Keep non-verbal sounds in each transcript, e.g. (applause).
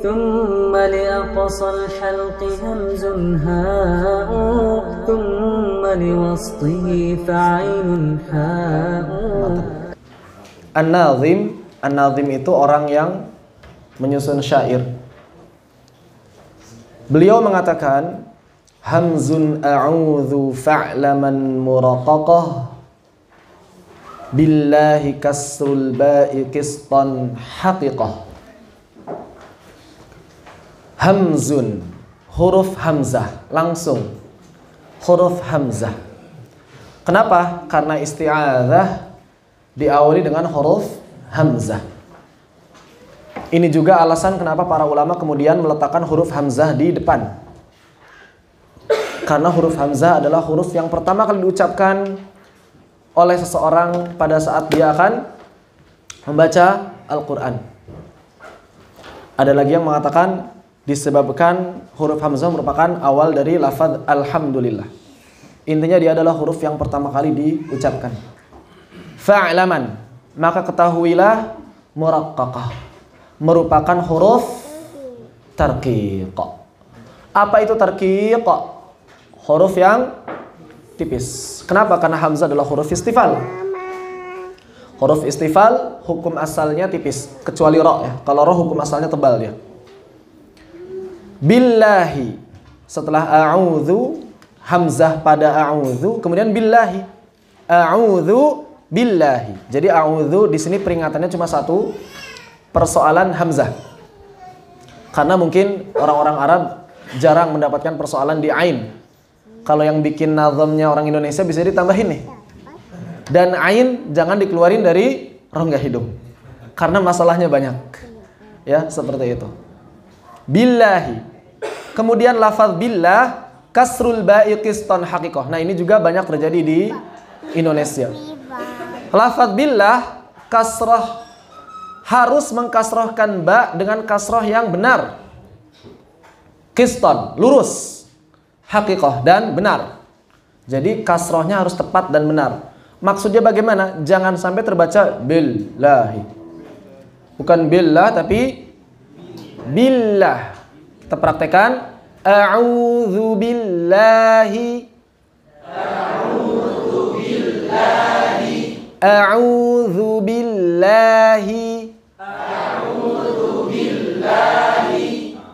ثم لأقصى الحلق همز هاء ثم لوسطه فعين حاء الناظم الناظم itu orang yang menyusun syair Beliau mengatakan Hamzun a'udhu fa'laman muraqaqah Billahi kasrul ba'i kistan haqiqah Hamzun huruf hamzah langsung huruf hamzah. Kenapa? Karena isti'adah diawali dengan huruf hamzah. Ini juga alasan kenapa para ulama kemudian meletakkan huruf hamzah di depan. Karena huruf hamzah adalah huruf yang pertama kali diucapkan oleh seseorang pada saat dia akan membaca Al-Qur'an. Ada lagi yang mengatakan disebabkan huruf hamzah merupakan awal dari lafaz alhamdulillah. Intinya dia adalah huruf yang pertama kali diucapkan. Fa'laman, maka ketahuilah muraqqaqah merupakan huruf tarqiq. Apa itu tarqiq? Huruf yang tipis. Kenapa? Karena hamzah adalah huruf istifal. Huruf istifal hukum asalnya tipis kecuali ra ya. Kalau ra hukum asalnya tebal dia. Ya billahi setelah a'udzu hamzah pada a'udzu kemudian billahi a'udzu billahi jadi a'udzu di sini peringatannya cuma satu persoalan hamzah karena mungkin orang-orang Arab jarang mendapatkan persoalan di ain kalau yang bikin nazamnya orang Indonesia bisa ditambahin nih dan ain jangan dikeluarin dari rongga hidung karena masalahnya banyak ya seperti itu billahi Kemudian lafaz billah kasrul ba'iqistan hakikoh. Nah, ini juga banyak terjadi di Indonesia. Lafaz billah kasroh harus mengkasrohkan ba dengan kasroh yang benar. Kiston, lurus, hakikoh dan benar. Jadi kasrohnya harus tepat dan benar. Maksudnya bagaimana? Jangan sampai terbaca billahi. Bukan billah tapi billah. Kita praktekan. A'udzu billahi. A'udzu billahi. A'udzu billahi. A'udzu billahi.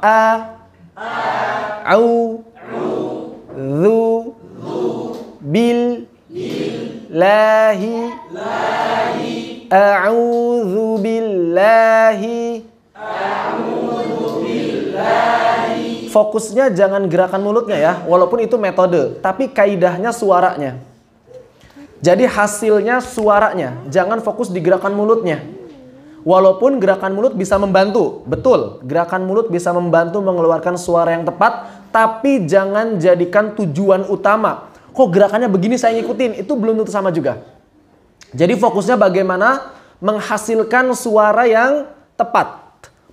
A. A. Au. Zu. Bil. Lahi. Lahi. A'udzu billahi. Fokusnya jangan gerakan mulutnya ya, walaupun itu metode, tapi kaidahnya suaranya. Jadi hasilnya suaranya, jangan fokus di gerakan mulutnya. Walaupun gerakan mulut bisa membantu, betul, gerakan mulut bisa membantu mengeluarkan suara yang tepat, tapi jangan jadikan tujuan utama. Kok gerakannya begini saya ngikutin, itu belum tentu sama juga. Jadi fokusnya bagaimana menghasilkan suara yang tepat,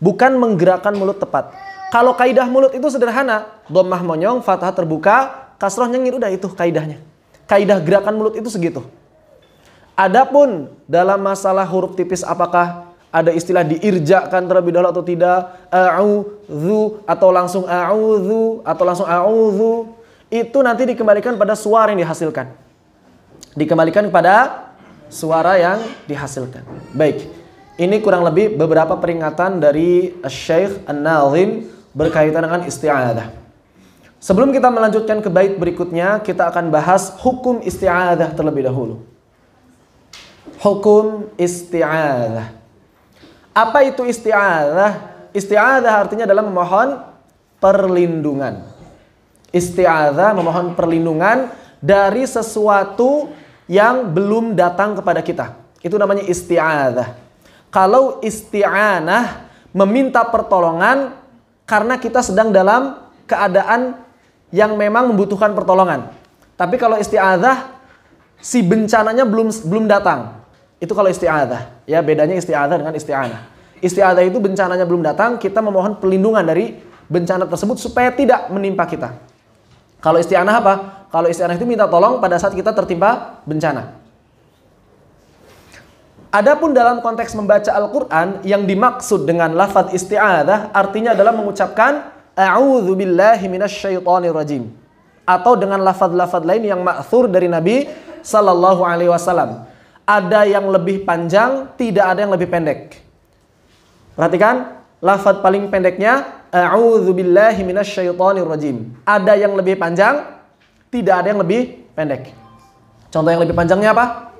bukan menggerakkan mulut tepat. Kalau kaidah mulut itu sederhana, domah monyong, fathah terbuka, kasroh nyengir, udah itu kaidahnya. Kaidah gerakan mulut itu segitu. Adapun dalam masalah huruf tipis apakah ada istilah diirjakan terlebih dahulu atau tidak, a'udzu atau langsung a'udzu atau langsung a'udzu, itu nanti dikembalikan pada suara yang dihasilkan. Dikembalikan kepada suara yang dihasilkan. Baik. Ini kurang lebih beberapa peringatan dari Syekh An-Nazim berkaitan dengan isti'adah. Sebelum kita melanjutkan ke bait berikutnya, kita akan bahas hukum isti'adah terlebih dahulu. Hukum isti'adah. Apa itu isti'adah? Isti'adah artinya adalah memohon perlindungan. Isti'adah memohon perlindungan dari sesuatu yang belum datang kepada kita. Itu namanya isti'adah. Kalau isti'anah meminta pertolongan karena kita sedang dalam keadaan yang memang membutuhkan pertolongan. Tapi kalau isti'adzah si bencananya belum belum datang. Itu kalau isti'adzah. Ya, bedanya isti'adzah dengan isti'anah. Isti'adzah itu bencananya belum datang, kita memohon perlindungan dari bencana tersebut supaya tidak menimpa kita. Kalau isti'anah apa? Kalau isti'anah itu minta tolong pada saat kita tertimpa bencana. Adapun dalam konteks membaca Al-Quran yang dimaksud dengan lafadz isti'adah artinya adalah mengucapkan A'udhu billahi minasyaitonir rajim atau dengan lafadz-lafadz lain yang ma'thur dari Nabi Sallallahu Alaihi Wasallam. Ada yang lebih panjang, tidak ada yang lebih pendek. Perhatikan, lafadz paling pendeknya A'udhu billahi minasyaitonir rajim. Ada yang lebih panjang, tidak ada yang lebih pendek. Contoh yang lebih panjangnya apa?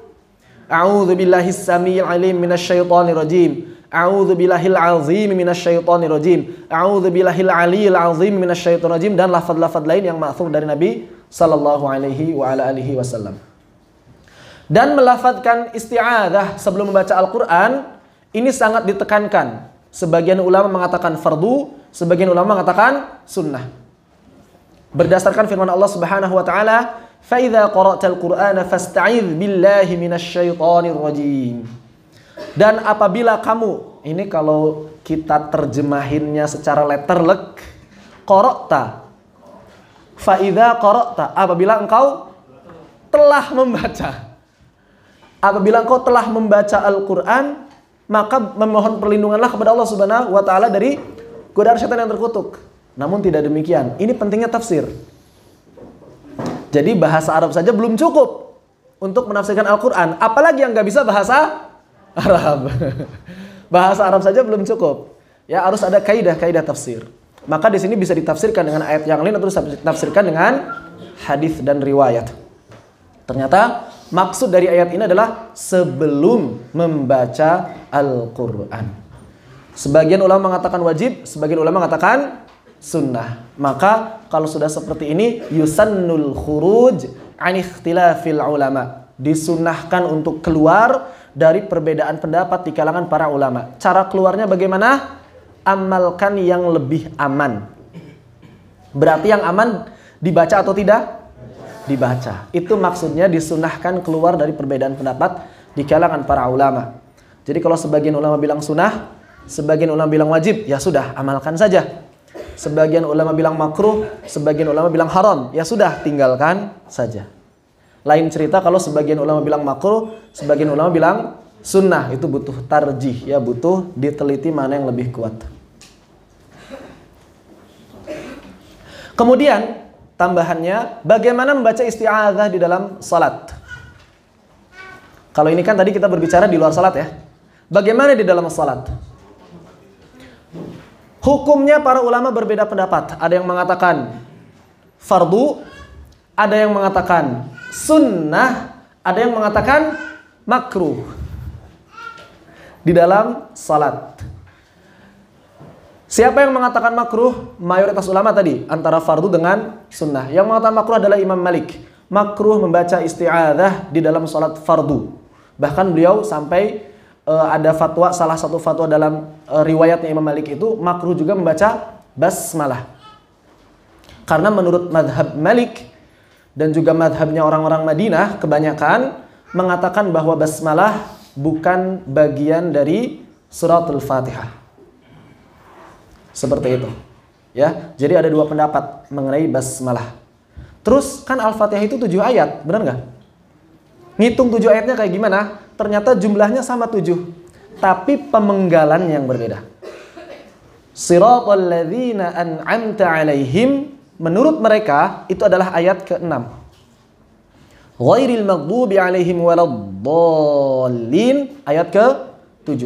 A'udzu billahi samil alim minasyaitonir rajim. A'udzu billahil azim minasyaitonir rajim. A'udzu billahil aliyil azim minasyaitonir rajim dan lafaz-lafaz lain yang ma'thur dari Nabi sallallahu alaihi wa ala alihi wasallam. Dan melafadzkan isti'adzah sebelum membaca Al-Qur'an ini sangat ditekankan. Sebagian ulama mengatakan fardu, sebagian ulama mengatakan sunnah. Berdasarkan firman Allah Subhanahu wa taala, Faidha qara'tal Qur'ana بالله من الشيطان الرجيم. Dan apabila kamu, ini kalau kita terjemahinnya secara letterlek, qara'ta. Faidha qara'ta, apabila engkau telah membaca. Apabila engkau telah membaca Al-Qur'an, maka memohon perlindunganlah kepada Allah Subhanahu wa taala dari godaan setan yang terkutuk. Namun tidak demikian. Ini pentingnya tafsir. Jadi bahasa Arab saja belum cukup untuk menafsirkan Al-Quran. Apalagi yang nggak bisa bahasa Arab. (laughs) bahasa Arab saja belum cukup. Ya harus ada kaidah-kaidah tafsir. Maka di sini bisa ditafsirkan dengan ayat yang lain atau ditafsirkan dengan hadis dan riwayat. Ternyata maksud dari ayat ini adalah sebelum membaca Al-Quran. Sebagian ulama mengatakan wajib, sebagian ulama mengatakan sunnah. Maka kalau sudah seperti ini yusannul khuruj an ikhtilafil ulama. Disunahkan untuk keluar dari perbedaan pendapat di kalangan para ulama. Cara keluarnya bagaimana? Amalkan yang lebih aman. Berarti yang aman dibaca atau tidak? Dibaca. Itu maksudnya disunahkan keluar dari perbedaan pendapat di kalangan para ulama. Jadi kalau sebagian ulama bilang sunnah, sebagian ulama bilang wajib, ya sudah amalkan saja. Sebagian ulama bilang makruh, sebagian ulama bilang haram. Ya sudah, tinggalkan saja. Lain cerita kalau sebagian ulama bilang makruh, sebagian ulama bilang sunnah. Itu butuh tarjih, ya butuh diteliti mana yang lebih kuat. Kemudian tambahannya, bagaimana membaca isti'adah di dalam salat? Kalau ini kan tadi kita berbicara di luar salat ya. Bagaimana di dalam salat? Hukumnya para ulama berbeda pendapat. Ada yang mengatakan fardu, ada yang mengatakan sunnah, ada yang mengatakan makruh. Di dalam salat. Siapa yang mengatakan makruh? Mayoritas ulama tadi antara fardu dengan sunnah. Yang mengatakan makruh adalah Imam Malik. Makruh membaca isti'adzah di dalam salat fardu. Bahkan beliau sampai uh, ada fatwa salah satu fatwa dalam uh, riwayatnya Imam Malik itu makruh juga membaca basmalah. Karena menurut madhab Malik dan juga madhabnya orang-orang Madinah kebanyakan mengatakan bahwa basmalah bukan bagian dari al fatihah. Seperti itu. Ya, jadi ada dua pendapat mengenai basmalah. Terus kan Al-Fatihah itu tujuh ayat, benar nggak? Ngitung tujuh ayatnya kayak gimana? ternyata jumlahnya sama tujuh. Tapi pemenggalan yang berbeda. Siratul an'amta alaihim menurut mereka itu adalah ayat ke-6. Ghairil maghdubi alaihim ayat ke-7.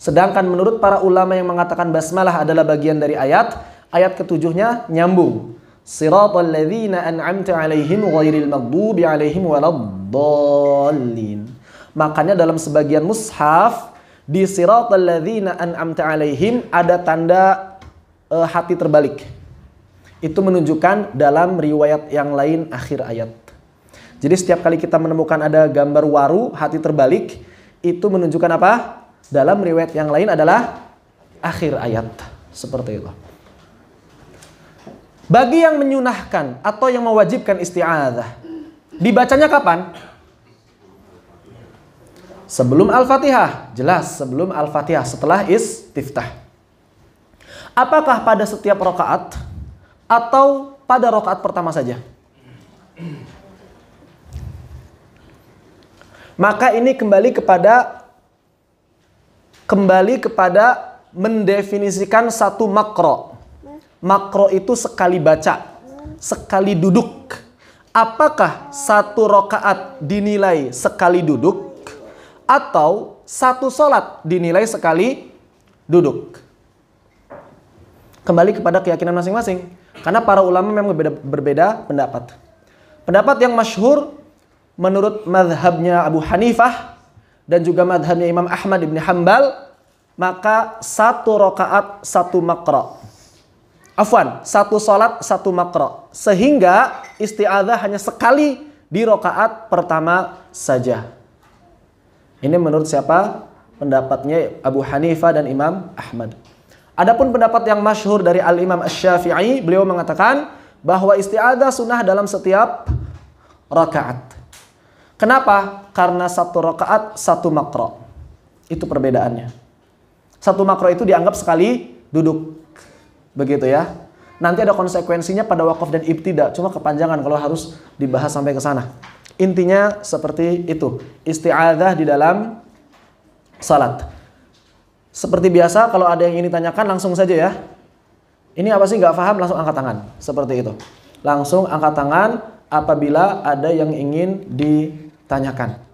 Sedangkan menurut para ulama yang mengatakan basmalah adalah bagian dari ayat, ayat ketujuhnya nyambung. siratul ladzina an'amta alaihim ghairil maghdubi alaihim waladdallin. Makanya dalam sebagian mushaf di siratal ladzina an'amta alaihim ada tanda e, hati terbalik. Itu menunjukkan dalam riwayat yang lain akhir ayat. Jadi setiap kali kita menemukan ada gambar waru hati terbalik itu menunjukkan apa? Dalam riwayat yang lain adalah akhir ayat. Seperti itu. Bagi yang menyunahkan atau yang mewajibkan isti'adah. dibacanya kapan? Sebelum Al-Fatihah, jelas sebelum Al-Fatihah, setelah istiftah. Apakah pada setiap rokaat atau pada rokaat pertama saja? Maka ini kembali kepada kembali kepada mendefinisikan satu makro. Makro itu sekali baca, sekali duduk. Apakah satu rokaat dinilai sekali duduk atau satu sholat dinilai sekali duduk. Kembali kepada keyakinan masing-masing. Karena para ulama memang berbeda, berbeda pendapat. Pendapat yang masyhur menurut madhabnya Abu Hanifah dan juga madhabnya Imam Ahmad ibn Hambal, maka satu rokaat satu makro. Afwan, satu sholat satu makro. Sehingga istiadah hanya sekali di rokaat pertama saja. Ini menurut siapa? Pendapatnya Abu Hanifah dan Imam Ahmad. Adapun pendapat yang masyhur dari Al-Imam Asy-Syafi'i, beliau mengatakan bahwa istiadah sunnah dalam setiap rakaat. Kenapa? Karena satu rakaat satu makro. Itu perbedaannya. Satu makro itu dianggap sekali duduk. Begitu ya. Nanti ada konsekuensinya pada wakaf dan ibtidak. cuma kepanjangan kalau harus dibahas sampai ke sana. Intinya seperti itu, isti'adzah di dalam salat. Seperti biasa kalau ada yang ingin tanyakan langsung saja ya. Ini apa sih nggak paham langsung angkat tangan, seperti itu. Langsung angkat tangan apabila ada yang ingin ditanyakan.